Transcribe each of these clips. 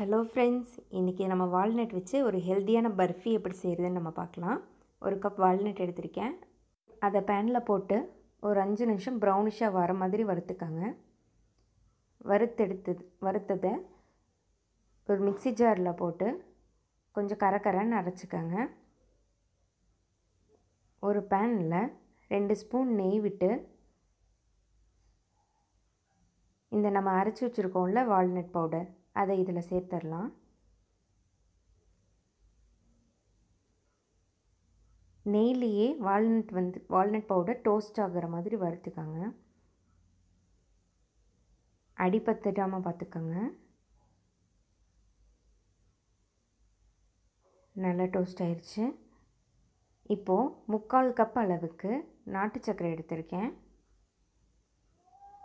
hello friends இன்றைக்கி நம்ம walnut வச்சு ஒரு ஹெல்த்தியான பர்ஃபி எப்படி செய்கிறதுன்னு நம்ம பார்க்கலாம் ஒரு கப் வால்நட் எடுத்திருக்கேன் அதை பேனில் போட்டு ஒரு அஞ்சு நிமிஷம் ப்ரௌனிஷாக வர மாதிரி வறுத்துக்காங்க வறுத்தெடுத்தது வறுத்ததை ஒரு மிக்சி ஜாரில் போட்டு கொஞ்சம் கரக்கரன்னு அரைச்சிக்கோங்க ஒரு பேனில் ரெண்டு ஸ்பூன் நெய் விட்டு இந்த நம்ம அரைச்சி வச்சுருக்கோம்ல வால்நட் பவுடர் அதை இதில் சேர்த்துடலாம் நெய்லேயே வால்நட் வந்து வால்நட் பவுடர் டோஸ்ட் ஆகிற மாதிரி வறுத்துக்கோங்க அடிப்பத்திடாமல் பார்த்துக்கோங்க நல்லா டோஸ்ட் ஆயிடுச்சு இப்போது முக்கால் கப் அளவுக்கு நாட்டு சர்க்கரை எடுத்திருக்கேன்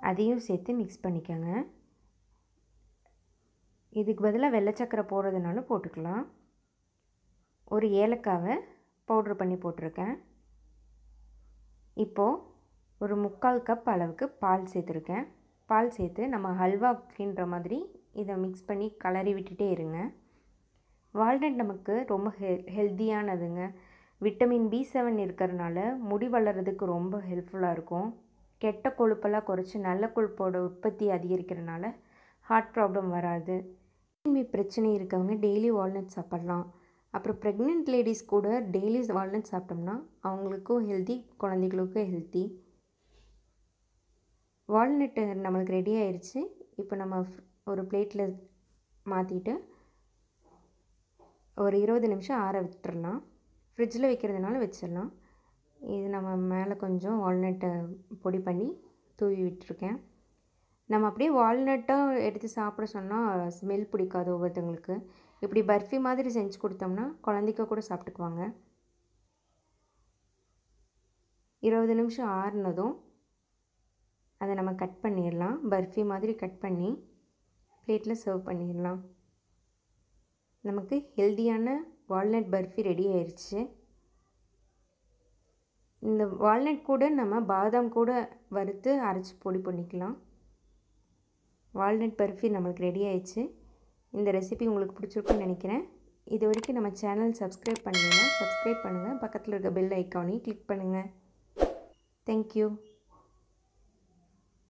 அதையும் சேர்த்து மிக்ஸ் பண்ணிக்கோங்க இதுக்கு பதிலாக வெள்ளை சக்கரை போடுறதுனாலும் போட்டுக்கலாம் ஒரு ஏலக்காவை பவுட்ரு பண்ணி போட்டிருக்கேன் இப்போது ஒரு முக்கால் கப் அளவுக்கு பால் சேர்த்துருக்கேன் பால் சேர்த்து நம்ம ஹல்வாக்கின்ற மாதிரி இதை மிக்ஸ் பண்ணி கலரி விட்டுட்டே இருங்க வால்நட் நமக்கு ரொம்ப ஹெ ஹெல்த்தியானதுங்க விட்டமின் பி செவன் இருக்கிறனால முடி வளர்கிறதுக்கு ரொம்ப ஹெல்ப்ஃபுல்லாக இருக்கும் கெட்ட கொழுப்பெல்லாம் குறைச்சி நல்ல கொழுப்போட உற்பத்தி அதிகரிக்கிறனால ஹார்ட் ப்ராப்ளம் வராது பிரச்சனை இருக்கவங்க டெய்லி வால்நட் சாப்பிட்லாம் அப்புறம் ப்ரெக்னென்ட் லேடிஸ் கூட டெய்லி வால்நட் சாப்பிட்டோம்னா அவங்களுக்கும் ஹெல்த்தி குழந்தைகளுக்கும் ஹெல்த்தி வால்நட்டு நம்மளுக்கு ரெடி ஆயிடுச்சு இப்போ நம்ம ஒரு பிளேட்டில் மாற்றிட்டு ஒரு இருபது நிமிஷம் ஆற விட்டுடலாம் ஃப்ரிட்ஜில் வைக்கிறதுனால வச்சிடலாம் இது நம்ம மேலே கொஞ்சம் வால்நட்டை பொடி பண்ணி தூவி விட்டுருக்கேன் நம்ம அப்படியே வால்நட்டாக எடுத்து சாப்பிட சொன்னால் ஸ்மெல் பிடிக்காது ஒவ்வொருத்தவங்களுக்கு இப்படி பர்ஃபி மாதிரி செஞ்சு கொடுத்தோம்னா குழந்தைக்க கூட சாப்பிட்டுக்குவாங்க இருபது நிமிஷம் ஆறுனதும் அதை நம்ம கட் பண்ணிடலாம் பர்ஃபி மாதிரி கட் பண்ணி பிளேட்டில் சர்வ் பண்ணிடலாம் நமக்கு ஹெல்தியான வால்நட் பர்ஃபி ரெடி ஆயிடுச்சு இந்த வால்நட் கூட நம்ம பாதாம் கூட வறுத்து அரைச்சி பொடி பண்ணிக்கலாம் வால்நட் பர்ஃபி நம்மளுக்கு ரெடி ஆயிடுச்சு இந்த ரெசிபி உங்களுக்கு பிடிச்சிருக்குன்னு நினைக்கிறேன் இது வரைக்கும் நம்ம சேனல் சப்ஸ்கிரைப் பண்ணுங்கள் சப்ஸ்கிரைப் பண்ணுங்கள் பக்கத்தில் இருக்க பெல் ஐக்கானையும் கிளிக் பண்ணுங்கள் தேங்க்யூ